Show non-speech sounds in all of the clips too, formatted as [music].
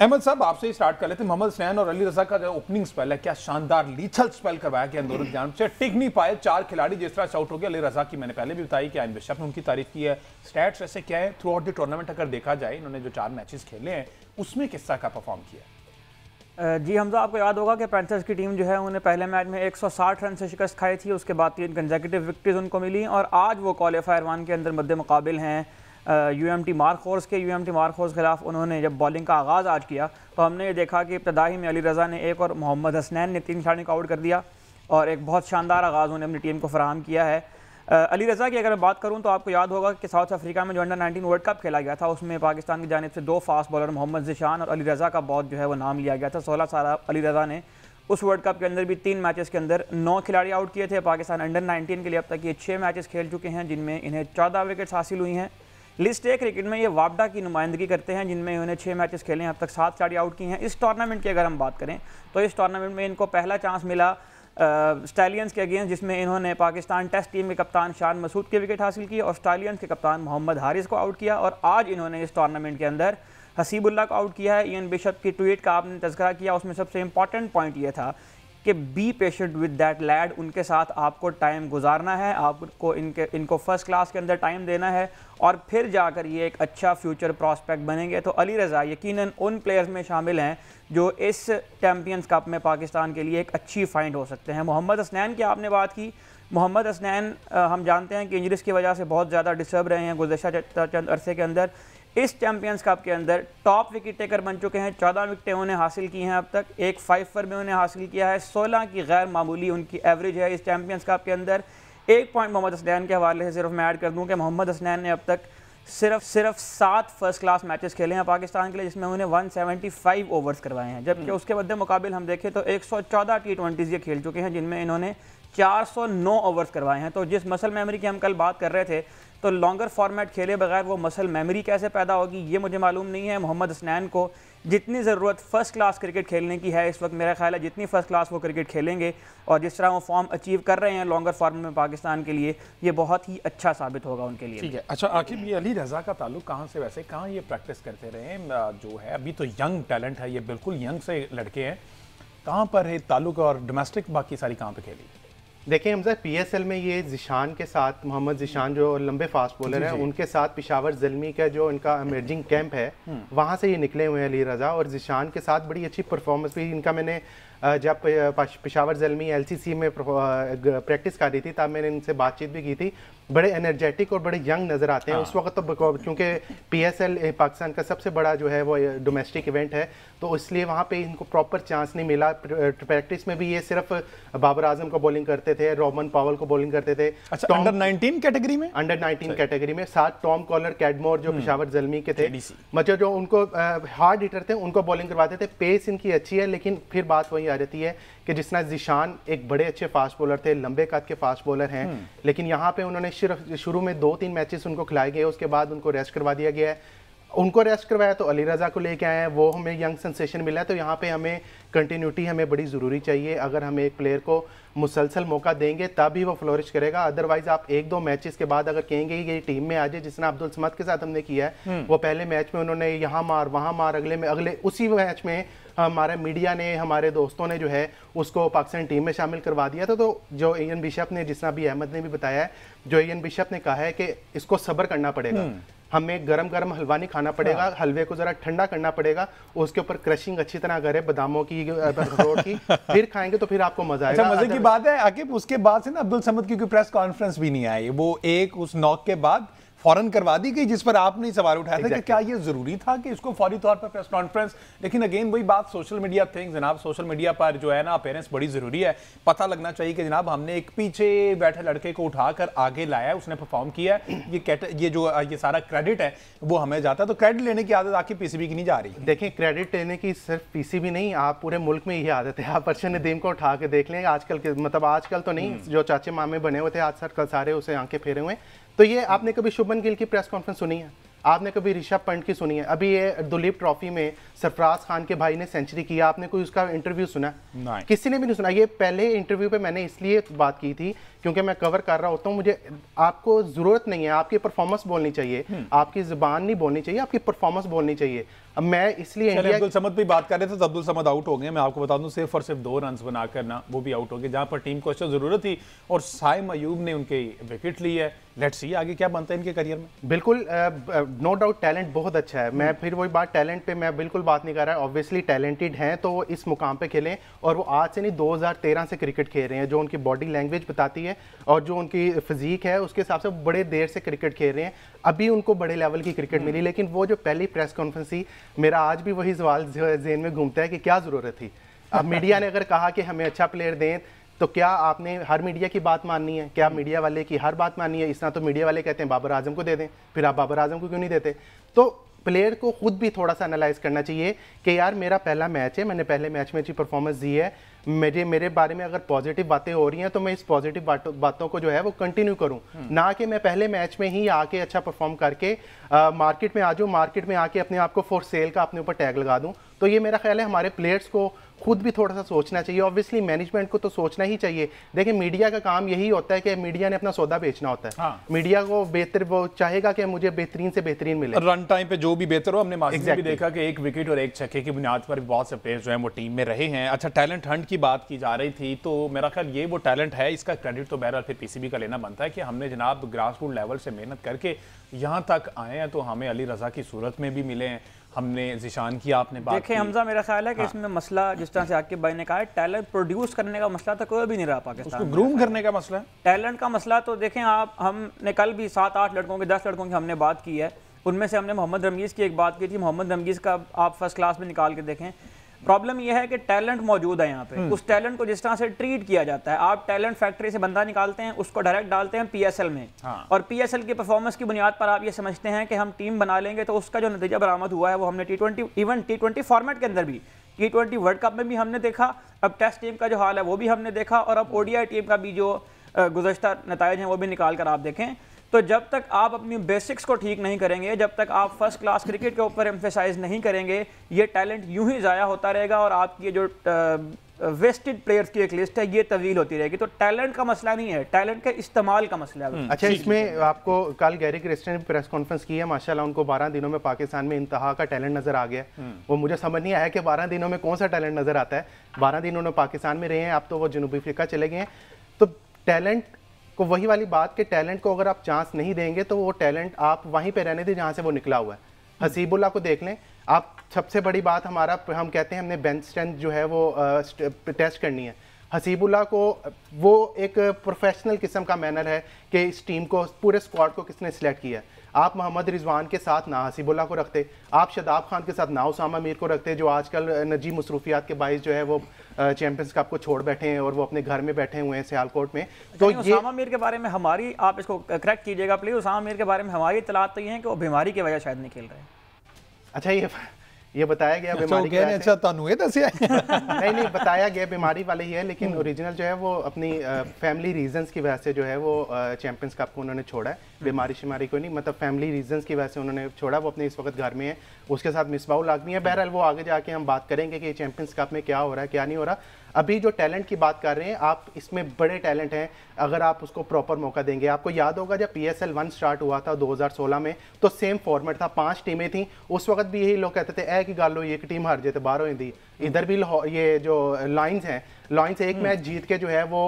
अहमद साहब आपसे ही स्टार्ट कर लेते मोहम्मद स्नैन और अली रजा का जो ओपनिंग स्पेल है क्या शानदार लीथल स्पेल करवाया गया अंदोरत जानब से टिक नहीं पाए चार खिलाड़ी जिस तरह से आउट हो गए अली रजा की मैंने पहले भी बताई कि आयन बिशप ने उनकी तारीफ की है स्टैट्स वैसे क्या है थ्रू आउट द टूर्नामेंट अगर देखा जाए इन्होंने जो चार मैचेस खेले हैं उसमें किस तरह का परफॉर्म किया जी हमजा आपको याद होगा कि पैंथर्स की टीम जो है उन्हें पहले मैच में 160 रन से शिकस्त खाई थी उसके बाद तीन कंजेकटिव विक्ट्रीज उनको मिली और आज वो क्वालिफायर वन के अंदर मद्दे मुकाबिल हैं U M T Markhors के U M T Markhors खिलाफ उन्होंने जब बॉलिंग का आगाज़ आज किया तो हमने ये देखा कि इब्तदाही में अली रज़ा ने एक और मोहम्मद हसनैन ने तीन खिलाड़ियों को आउट कर दिया और एक बहुत शानदार आगाज़ उन्होंने अपनी टीम को फराहम किया है अली रज़ा की अगर मैं बात करूँ तो आपको याद होगा कि साउथ अफ्रीका में जो अंडर नाइनटीन वर्ल्ड कप खेला गया था उसमें पाकिस्तान की जानब से दो फास्ट बॉलर मोहम्मद जिशान और अली रज़ा का बहुत जो है वो नाम लिया गया था सोलह साल अली रज़ा ने उस वर्ल्ड कप के अंदर भी तीन मैचेस के अंदर नौ खिलाड़ी आउट किए थे पाकिस्तान अंडर 19 के लिए अब तक ये छः मैचेस खेल चुके हैं जिनमें इन्हें चौदह विकेट्स हासिल हुई हैं लिस्ट ए क्रिकेट में ये वापडा की नुमाइंदगी करते हैं जिनमें इन्होंने छः मैचेस खेले हैं अब तक सात साड़ी आउट की हैं इस टूर्नामेंट की अगर हम बात करें तो इस टूर्नामेंट में इनको पहला चांस मिला स्टैलियंस के अगेंस्ट जिसमें इन्होंने पाकिस्तान टेस्ट टीम के कप्तान शान मसूद की विकेट हासिल की और स्टालियंस के कप्तान मोहम्मद हारिस को आउट किया और आज इन्होंने इस टूर्नामेंट के अंदर हसीबुल्ला को आउट किया है ईन बिशप की ट्वीट का आपने तस्करा किया उसमें सबसे इंपॉर्टेंट पॉइंट ये था कि be patient with that lad उनके साथ आपको टाइम गुजारना है आपको इनके इनको फर्स्ट क्लास के अंदर टाइम देना है और फिर जाकर ये एक अच्छा फ्यूचर प्रॉस्पेक्ट बनेंगे तो अली रज़ा यकीनन उन प्लेयर्स में शामिल हैं जो इस चैम्पियंस कप में पाकिस्तान के लिए एक अच्छी फाइंड हो सकते हैं मोहम्मद हसनैन की आपने बात की मोहम्मद हसनैन हम जानते हैं कि इंजरीज की वजह से बहुत ज़्यादा डिस्टर्ब रहे हैं गुजशत चंद अरसे के अंदर इस चैंपियंस कप के अंदर टॉप विकेट टेकर बन चुके हैं चौदह विकटें उन्हें हासिल की हैं अब तक एक फाइव फर में उन्हें हासिल किया है सोलह की गैर मामूली उनकी एवरेज है इस चैंपियंस कप के अंदर एक पॉइंट मोहम्मद हसनैन के हवाले से सिर्फ मैं ऐड कर दूँ कि मोहम्मद हसनैन ने अब तक सिर्फ सिर्फ सात फर्स्ट क्लास मैचेस खेले हैं पाकिस्तान के लिए जिसमें उन्हें 175 ओवर्स करवाए हैं जबकि हम्म। उसके मध्य मुकाबल हम देखें तो 114 टी ट्वेंटीज़ ये खेल चुके हैं जिनमें इन्होंने 409 ओवर्स करवाए हैं तो जिस मसल मेमोरी की हम कल बात कर रहे थे तो लॉन्गर फॉर्मेट खेले बगैर वो मसल मेमोरी कैसे पैदा होगी ये मुझे मालूम नहीं है मोहम्मद हसनैन को जितनी ज़रूरत फ़र्स्ट क्लास क्रिकेट खेलने की है इस वक्त मेरा ख्याल है जितनी फ़र्स्ट क्लास वो क्रिकेट खेलेंगे और जिस तरह वो फॉर्म अचीव कर रहे हैं लॉन्गर फॉर्म में पाकिस्तान के लिए ये बहुत ही अच्छा साबित होगा उनके लिए ठीक है अच्छा आखिर ये अली रज़ा का ताल्लुक कहाँ से वैसे कहाँ ये प्रैक्टिस करते रहे जो है अभी तो यंग टैलेंट है ये बिल्कुल यंग से लड़के हैं कहाँ पर है ताल्लुक और डोमेस्टिक बाकी सारी कहाँ पर खेली देखिए हमजा पीएसएल में ये जिशान के साथ मोहम्मद जिशान जो लंबे फास्ट बॉलर हैं उनके साथ पिशावर जलमी का जो इनका एमर्जिंग कैंप है हम्म। वहाँ से ये निकले हुए हैं अली रजा और जिशान के साथ बड़ी अच्छी परफॉर्मेंस भी इनका मैंने जब पिशावर एल सी एलसीसी में प्रैक्टिस कर रही थी तब मैंने इनसे बातचीत भी की थी बड़े एनर्जेटिक और बड़े यंग नज़र आते हैं हाँ। उस वक्त तो क्योंकि पीएसएल पाकिस्तान का सबसे बड़ा जो है वो डोमेस्टिक इवेंट है तो इसलिए वहाँ पे इनको प्रॉपर चांस नहीं मिला प्रैक्टिस में भी ये सिर्फ बाबर आजम को बॉलिंग करते थे रोमन पावल को बॉलिंग करते थे अच्छा, अंडर नाइनटीन कैटेगरी में अंडर नाइनटीन कैटेगरी में साथ टॉम कॉलर कैडमोर जो हम्म। पिशावर जलमी के थे मतलब जो उनको हार्ड हिटर थे उनको बॉलिंग करवाते थे पेस इनकी अच्छी है लेकिन फिर बात वही वहीं आ जाती है कि जिस तरह जिशान एक बड़े अच्छे फास्ट बॉलर थे लंबे कद के फास्ट बॉलर हैं हम्म। लेकिन यहाँ पे उन्होंने शुरू में दो तीन मैचेस उनको खिलाए गए उसके बाद उनको रेस्ट करवा दिया गया है उनको रेस्ट करवाया तो अली रज़ा को लेके आए हैं वो हमें यंग सेंसेशन मिला है तो यहाँ पे हमें कंटिन्यूटी हमें बड़ी ज़रूरी चाहिए अगर हम एक प्लेयर को मुसलसल मौका देंगे तब ही वो फ्लोरिश करेगा अदरवाइज़ आप एक दो मैचेस के बाद अगर कहेंगे कि ये टीम में आ जाए जिसने अब्दुल समद के साथ हमने किया है हम्म। वो पहले मैच में उन्होंने यहाँ मार वहाँ मार अगले में अगले उसी मैच में हमारे मीडिया ने हमारे दोस्तों ने जो है उसको पाकिस्तान टीम में शामिल करवा दिया था तो जो एन बिशप ने जिसना भी अहमद ने भी बताया है जो एन बिशप ने कहा है कि इसको सब्र करना पड़ेगा हम्म। हमें गरम गरम हलवा नहीं खाना पड़ेगा हाँ। हलवे को ज़रा ठंडा करना पड़ेगा उसके ऊपर क्रशिंग अच्छी तरह करे बादामों की की [laughs] फिर खाएंगे तो फिर आपको मजा अच्छा, आएगा अच्छा, मजे की बात है आकिब उसके बाद से ना अब्दुल समद की कोई प्रेस कॉन्फ्रेंस भी नहीं आई वो एक उस नॉक के बाद फौरन करवा दी गई जिस पर आपने सवाल उठाया exactly. था कि क्या ये जरूरी था कि इसको फौरी तौर पर प्रेस कॉन्फ्रेंस लेकिन अगेन वही बात सोशल मीडिया थिंग जनाब सोशल मीडिया पर जो है ना अपेरेंस बड़ी जरूरी है पता लगना चाहिए कि जनाब हमने एक पीछे बैठे लड़के को उठाकर आगे लाया उसने परफॉर्म किया ये कैट ये जो ये सारा क्रेडिट है वो हमें जाता है तो क्रेडिट लेने की आदत आके पीसीबी की नहीं जा रही देखिए क्रेडिट लेने की सिर्फ पीसीबी नहीं आप पूरे मुल्क में यही आदत है आप अर्शन नदीम को उठा के देख लें आजकल के मतलब आजकल तो नहीं हम्म। जो चाचे मामे बने हुए थे आज सर कल सारे उसे आंखें फेरे हुए तो ये आपने कभी शुभमन गिल की प्रेस कॉन्फ्रेंस सुनी है आपने कभी ऋषभ पंत की सुनी है अभी ये दुलीप ट्रॉफी में सरफराज खान के भाई ने सेंचुरी किया आपने कोई उसका इंटरव्यू सुना किसी ने भी नहीं सुना ये पहले इंटरव्यू पे मैंने इसलिए बात की थी क्योंकि मैं कवर कर रहा होता हूँ मुझे आपको ज़रूरत नहीं है आपकी परफॉर्मेंस बोलनी चाहिए हम्म। आपकी ज़बान नहीं बोलनी चाहिए आपकी परफॉर्मेंस बोलनी चाहिए अब मैं इसलिए अब्दुल समद भी बात कर रहे थे तो अब्दुल समद आउट हो गए मैं आपको बता दूं सिर्फ और सिर्फ दो रन बनाकर ना वो भी आउट हो गए जहां पर टीम को अच्छा ज़रूरत थी और साय मयूब ने उनकी विकेट ली है लेट्स सी आगे क्या बनता है इनके करियर में बिल्कुल नो डाउट टैलेंट बहुत अच्छा है मैं फिर वही बात टैलेंट पे मैं बिल्कुल बात नहीं कर रहा ऑब्वियसली टैलेंटेड हैं तो इस मुकाम पे खेलें और वो आज से नहीं 2013 से क्रिकेट खेल रहे हैं जो उनकी बॉडी लैंग्वेज बताती है और जो उनकी फिजीक है उसके हिसाब से बड़े देर से क्रिकेट खेल रहे हैं अभी उनको बड़े लेवल की क्रिकेट मिली हम्म। लेकिन वो जो पहली प्रेस कॉन्फ्रेंस थी मेरा आज भी वही सवाल जेन में घूमता है कि क्या ज़रूरत थी अब मीडिया ने अगर कहा कि हमें अच्छा प्लेयर दें तो क्या आपने हर मीडिया की बात माननी है क्या मीडिया वाले की हर बात माननी है इस तरह तो मीडिया वाले कहते हैं बाबर आजम को दे दें फिर आप बाबर आजम को क्यों नहीं देते तो प्लेयर को खुद भी थोड़ा सा एनालाइज करना चाहिए कि यार मेरा पहला मैच है मैंने पहले मैच में अच्छी परफॉर्मेंस दी है मेरे मेरे बारे में अगर पॉजिटिव बातें हो रही हैं तो मैं इस पॉजिटिव बातों को जो है वो कंटिन्यू करूं हम्म। ना कि मैं पहले मैच में ही आके अच्छा परफॉर्म करके आ, मार्केट में आ जाऊँ मार्केट में आके अपने आप को फॉर सेल का अपने ऊपर टैग लगा दूँ तो ये मेरा ख्याल है हमारे प्लेयर्स को खुद भी थोड़ा सा सोचना चाहिए ऑब्वियसली मैनेजमेंट को तो सोचना ही चाहिए देखिए मीडिया का काम यही होता है कि मीडिया ने अपना सौदा बेचना होता है हाँ। मीडिया को बेहतर वो चाहेगा कि मुझे बेहतरीन से बेहतरीन मिले रन टाइम पे जो भी बेहतर हो हमने exactly. भी देखा कि एक विकेट और एक छक्के की बुनियाद पर बहुत से प्लेयर जो है वो टीम में रहे हैं अच्छा टैलेंट हंट की बात की जा रही थी तो मेरा ख्याल ये वो टैलेंट है इसका क्रेडिट तो बहरहाल फिर पीसीबी का लेना बनता है कि हमने जनाब ग्रास रूट लेवल से मेहनत करके यहाँ तक आए हैं तो हमें अली रजा की सूरत में भी मिले हैं हमने जिशान की आपने बात देखिए हमजा मेरा ख्याल है कि हाँ। इसमें मसला जिस तरह से आपके भाई ने कहा है टैलेंट प्रोड्यूस करने का मसला तो कोई भी नहीं रहा पाकिस्तान उसको ग्रूम करने का मसला टैलेंट का मसला तो देखें आप हमने कल भी सात आठ लड़कों के दस लड़कों की हमने बात की है उनमें से हमने मोहम्मद रमीज़ की एक बात की थी मोहम्मद रमीज़ का आप फर्स्ट क्लास में निकाल के देखें प्रॉब्लम यह है कि टैलेंट मौजूद है यहाँ पे हम्म। उस टैलेंट को जिस तरह से ट्रीट किया जाता है आप टैलेंट फैक्ट्री से बंदा निकालते हैं उसको डायरेक्ट डालते हैं पीएसएल में हाँ। और पीएसएल की परफॉर्मेंस की बुनियाद पर आप ये समझते हैं कि हम टीम बना लेंगे तो उसका जो नतीजा बरामद हुआ है वो हमने टी इवन टी फॉर्मेट के अंदर भी टी ट्वेंटी वर्ल्ड कप में भी हमने देखा अब टेस्ट टीम का जो हाल है वो भी हमने देखा और अब ओडीआई टीम का भी जो गुजशत नतज हैं वो भी निकाल कर आप देखें तो जब तक आप अपनी बेसिक्स को ठीक नहीं करेंगे जब तक आप फर्स्ट क्लास क्रिकेट के ऊपर एम्फेसाइज नहीं करेंगे ये टैलेंट यूं ही ज़ाया होता रहेगा और आपकी जो वेस्टेड प्लेयर्स की एक लिस्ट है ये तवील होती रहेगी तो टैलेंट का मसला नहीं है टैलेंट के इस्तेमाल का मसला है हम्म, अच्छा इसमें आपको कल गैरी क्रिस्टन ने प्रेस कॉन्फ्रेंस की है माशाल्लाह उनको 12 दिनों में पाकिस्तान में इंतहा का टैलेंट नजर आ गया हम्म। वो मुझे समझ नहीं आया कि 12 दिनों में कौन सा टैलेंट नजर आता है बारह दिन उन्होंने पाकिस्तान में रहे हैं आप तो वो जनूबी अफ्रीका चले गए तो टैलेंट को तो वही वाली बात कि टैलेंट को अगर आप चांस नहीं देंगे तो वो टैलेंट आप वहीं पे रहने दें जहाँ से वो निकला हुआ है हसीबुल्ला को देख लें आप सबसे बड़ी बात हमारा हम कहते हैं हमने बेंच स्ट्रेंथ जो है वो टेस्ट करनी है हसीबुल्ला को वो एक प्रोफेशनल किस्म का मैनर है कि इस टीम को पूरे स्क्वाड को किसने सेलेक्ट किया है आप मोहम्मद रिजवान के साथ ना हसीबुल्ला को रखते आप शदाब खान के साथ ना उसामा मीर को रखते जो आजकल नजीब मसरूफियात के बायस जो है वो चैंपियंस कप को छोड़ बैठे हैं और वो अपने घर में बैठे हुए हैं सियालकोट में अच्छा, तो उसामा मीर के बारे में हमारी आप इसको करेक्ट कीजिएगा प्लीज़ उसामा मीर के बारे में हमारी इतलात तो ये है कि वो बीमारी की वजह शायद नहीं खेल रहे अच्छा ये ये बताया गया अच्छा, बीमारी अच्छा तानू दसिया नहीं नहीं बताया गया बीमारी वाली ही है लेकिन ओरिजिनल जो है वो अपनी फैमिली रीजंस की वजह से जो है वो चैंपियंस कप को उन्होंने छोड़ा है हम्म। बीमारी शिमारी को नहीं मतलब फैमिली रीजंस की वजह से उन्होंने छोड़ा वो अपने इस वक्त घर में है उसके साथ मिसबाउल आदमी है बहरहाल वो आगे जाके हम बात करेंगे कि चैंपियंस कप में क्या हो रहा है क्या नहीं हो रहा अभी जो टैलेंट की बात कर रहे हैं आप इसमें बड़े टैलेंट हैं अगर आप उसको प्रॉपर मौका देंगे आपको याद होगा जब P S L one start हुआ था 2016 में तो सेम फॉर्मेट था पांच टीमें थी उस वक्त भी यही लोग कहते थे ऐ की गालो एक टीम हार जाते तो बारह होती इधर भी ये जो लाइन्स हैं लाइन्स एक हम्म। मैच जीत के जो है वो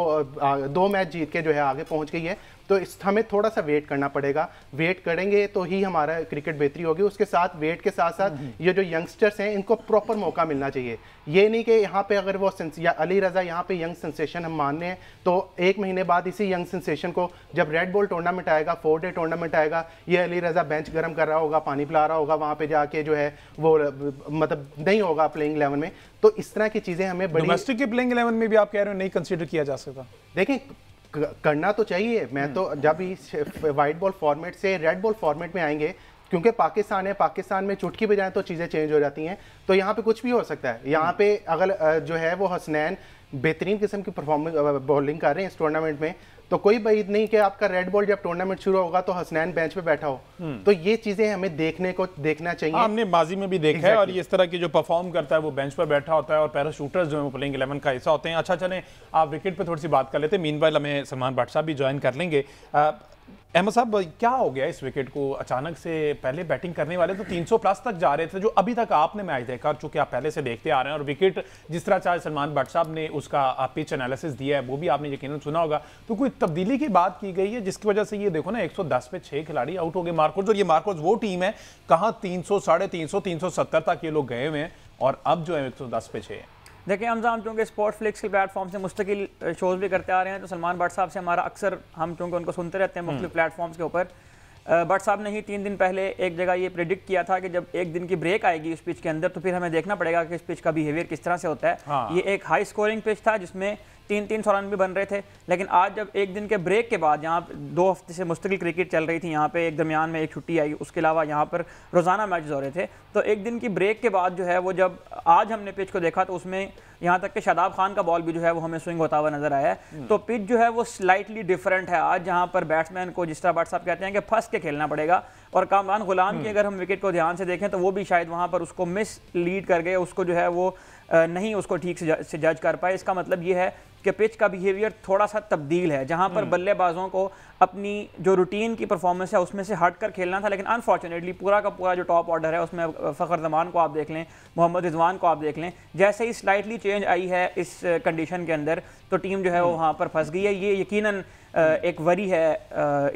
दो मैच जीत के जो है आगे पहुंच गई है तो इस हमें थोड़ा सा वेट करना पड़ेगा वेट करेंगे तो ही हमारा क्रिकेट बेहतरी होगी उसके साथ वेट के साथ साथ हम्म। ये जो यंगस्टर्स हैं इनको प्रॉपर मौका मिलना चाहिए ये नहीं कि यहाँ पे अगर वो या अली रज़ा यहाँ पे यंग सेंसेशन हम मान रहे हैं तो एक महीने बाद इसी यंग सेंसेशन को जब रेड बॉल टूर्नामेंट आएगा फोर डे टूर्नामेंट आएगा ये अली रज़ा बेंच गर्म कर रहा होगा पानी पिला रहा होगा वहाँ पे जाके जो है वो मतलब नहीं होगा प्लेइंग इलेवन में तो इस तरह की चीज़ें हमें बड़ी डोमेस्टिक के प्लेइंग इलेवन में भी आप कह रहे हो नहीं कंसिडर किया जा सकता देखें करना तो चाहिए मैं तो हम्म। जब ही वाइट बॉल फॉर्मेट से रेड बॉल फॉर्मेट में आएंगे क्योंकि पाकिस्तान है पाकिस्तान में चुटकी बजाएं तो चीज़ें चेंज हो जाती हैं तो यहाँ पे कुछ भी हो सकता है यहाँ हम्म। पे अगर जो है वो हसनैन बेहतरीन किस्म की परफॉर्मेंस बॉलिंग कर रहे हैं इस टूर्नामेंट में तो कोई बहीद नहीं कि आपका रेड बॉल जब टूर्नामेंट शुरू होगा तो हसनैन बेंच पे बैठा हो हम्म। तो ये चीजें हमें देखने को देखना चाहिए हाँ, हमने माजी में भी देखा exactly. है और इस तरह की जो परफॉर्म करता है वो बेंच पर बैठा होता है और पैरा शूटर्स जो है वो प्लेइंग इलेवन का हिस्सा होते हैं अच्छा चले आप विकेट पर थोड़ी सी बात कर लेते हैं मीन हमें सलमान भट्ट भी ज्वाइन कर लेंगे अहमद साहब क्या हो गया इस विकेट को अचानक से पहले बैटिंग करने वाले तो 300 प्लस तक जा रहे थे जो अभी तक आपने मैच देखा चूंकि आप पहले से देखते आ रहे हैं और विकेट जिस तरह चाहे सलमान भट्ट साहब ने उसका पिच एनालिसिस दिया है वो भी आपने यकीन सुना होगा तो कोई तब्दीली की बात की गई है जिसकी वजह से ये देखो ना एक पे छः खिलाड़ी आउट हो गए मार्कोज और ये मार्कोज वो टीम है कहाँ तीन सौ साढ़े तीन सौ तक ये लोग गए हुए हैं और अब जो है एक पे छः है देखिए हम साहब चूँकि स्पोर्ट्स फ्लिक्स के प्लेटफॉर्म से मुस्तकिल शोज़ भी करते आ रहे हैं तो सलमान भट्ट साहब से हमारा अक्सर हम चूँकि उनको सुनते रहते हैं हम्म। मुख्तु प्लेटफॉर्म्स के ऊपर बट साहब ने ही तीन दिन पहले एक जगह ये प्रिडिक्ट किया था कि जब एक दिन की ब्रेक आएगी उस पिच के अंदर तो फिर हमें देखना पड़ेगा कि इस पिच का बिहेवियर किस तरह से होता है हाँ। ये एक हाई स्कोरिंग पिच था जिसमें तीन तीन सौ रन भी बन रहे थे लेकिन आज जब एक दिन के ब्रेक के बाद यहाँ दो हफ्ते से मुस्तकिल क्रिकेट चल रही थी यहाँ पे एक दरमियान में एक छुट्टी आई उसके अलावा यहाँ पर रोज़ाना मैच हो रहे थे तो एक दिन की ब्रेक के बाद जो है वो जब आज हमने पिच को देखा तो उसमें यहाँ तक कि शादाब खान का बॉल भी जो है वो हमें स्विंग होता हुआ नजर आया है तो पिच जो है वो स्लाइटली डिफरेंट है आज जहाँ पर बैट्समैन को जिस तरह साहब कहते हैं कि फंस के खेलना पड़ेगा और कामरान गुलाम की हम्म। अगर हम विकेट को ध्यान से देखें तो वो भी शायद वहाँ पर उसको मिस लीड कर गए उसको जो है वो नहीं उसको ठीक से जज कर पाए इसका मतलब ये है कि पिच का बिहेवियर थोड़ा सा तब्दील है जहां पर हम्म। बल्लेबाजों को अपनी जो रूटीन की परफॉर्मेंस है उसमें से हट कर खेलना था लेकिन अनफॉर्चुनेटली पूरा का पूरा जो टॉप ऑर्डर है उसमें फ़खर जमान को आप देख लें मोहम्मद रिजवान को आप देख लें जैसे ही स्लाइटली चेंज आई है इस कंडीशन के अंदर तो टीम जो है वो हम्म। वहाँ पर फंस गई है ये यकीनन एक वरी है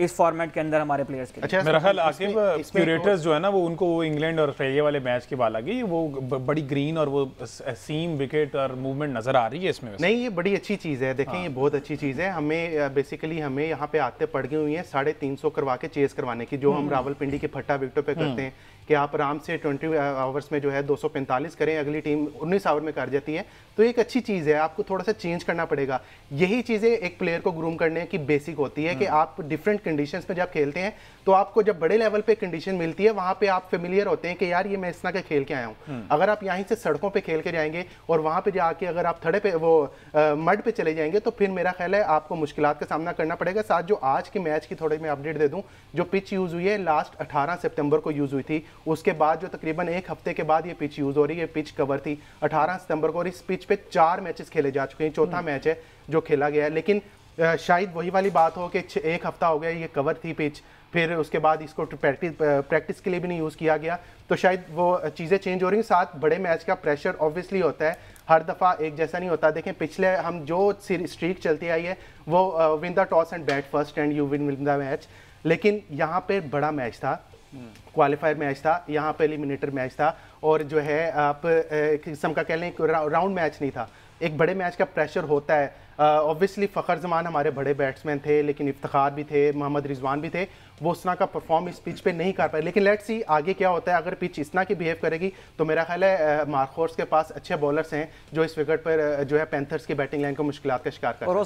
इस फॉर्मेट के अंदर हमारे प्लेयर्स के अच्छा मेरा ख्याल आसिफ क्यूरेटर्स जो है ना वो उनको वो इंग्लैंड और ऑस्ट्रेलिया वाले मैच की बात लगी वो बड़ी ग्रीन और वो सीम विकेट और मूवमेंट नजर आ रही है इसमें नहीं ये बड़ी अच्छी चीज़ है देखें हाँ। ये बहुत अच्छी चीज़ है हमें बेसिकली हमें यहाँ पे आते पड़ गई हुई है साढ़े तीन सौ करवा के चेस करवाने की जो हम हम्म। रावलपिंडी के फट्टा विकटों पे हम्म। करते हैं कि आप आराम से 20 आवर्स में जो है 245 करें अगली टीम 19 आवर में कर जाती है तो एक अच्छी चीज़ है आपको थोड़ा सा चेंज करना पड़ेगा यही चीज़ें एक प्लेयर को ग्रूम करने की बेसिक होती है कि हम्म। आप डिफरेंट कंडीशंस में जब खेलते हैं तो आपको जब बड़े लेवल पे कंडीशन मिलती है वहाँ पे आप फेमिलियर होते हैं कि यार ये मैं इस तरह के खेल के आया हूँ हम्म। अगर आप यहीं से सड़कों पर खेल के जाएंगे और वहाँ पे जाके अगर आप थड़े पे वो मड पर चले जाएंगे तो फिर मेरा ख्याल है आपको मुश्किल का सामना करना पड़ेगा साथ जो आज के मैच की थोड़ी मैं अपडेट दे दूँ जो पिच यूज़ हुई है लास्ट अठारह सितंबर को यूज़ हुई थी उसके बाद जो तकरीबन एक हफ्ते के बाद ये पिच यूज़ हो रही है पिच कवर थी 18 सितंबर को और इस पिच पे चार मैचेस खेले जा चुके हैं चौथा हम्म। मैच है जो खेला गया है लेकिन शायद वही वाली बात हो कि एक हफ्ता हो गया ये कवर थी पिच फिर उसके बाद इसको प्रैक्टिस प्रैक्टिस के लिए भी नहीं यूज़ किया गया तो शायद वो चीज़ें चेंज हो रही हैं साथ बड़े मैच का प्रेशर ऑब्वियसली होता है हर दफ़ा एक जैसा नहीं होता देखें पिछले हम जो स्ट्रीक चलती आई है वो win the toss and bat first and you win win the match लेकिन यहाँ पर बड़ा मैच था क्वालिफायर मैच था यहाँ पे एलिमिनेटर मैच था और जो है आप किस्म का कह लें राउंड मैच नहीं था एक बड़े मैच का प्रेशर होता है ऑब्वियसली फ़खर जमान हमारे बड़े बैट्समैन थे लेकिन इफ्तार भी थे मोहम्मद रिजवान भी थे वो उसना का परफॉर्म इस पिच पे नहीं कर पाए लेकिन लेट्स सी आगे क्या होता है अगर पिच इसना की बिहेव करेगी तो मेरा ख्याल है मार्कोर्स के पास अच्छे बॉलर्स हैं जो इस विकेट पर जो है पैंथर्स की बैटिंग लाइन को मुश्किल का शिकार कर